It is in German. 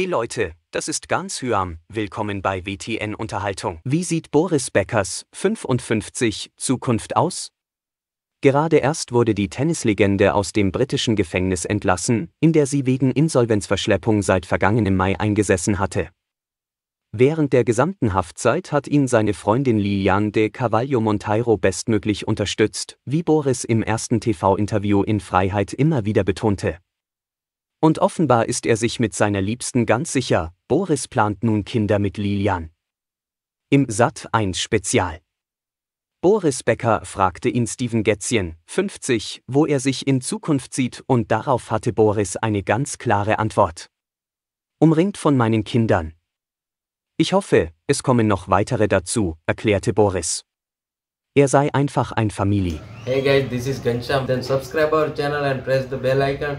Hey Leute, das ist Gans Hyam, willkommen bei WTN Unterhaltung. Wie sieht Boris Beckers, 55, Zukunft aus? Gerade erst wurde die Tennislegende aus dem britischen Gefängnis entlassen, in der sie wegen Insolvenzverschleppung seit vergangenem Mai eingesessen hatte. Während der gesamten Haftzeit hat ihn seine Freundin Lilian de Cavallo Monteiro bestmöglich unterstützt, wie Boris im ersten TV-Interview in Freiheit immer wieder betonte. Und offenbar ist er sich mit seiner Liebsten ganz sicher, Boris plant nun Kinder mit Lilian. Im Sat 1 Spezial. Boris Becker fragte ihn Steven Getzien, 50, wo er sich in Zukunft sieht und darauf hatte Boris eine ganz klare Antwort. Umringt von meinen Kindern. Ich hoffe, es kommen noch weitere dazu, erklärte Boris. Er sei einfach ein Familie. Hey guys, this is Gansham. Then subscribe our channel and press the bell icon.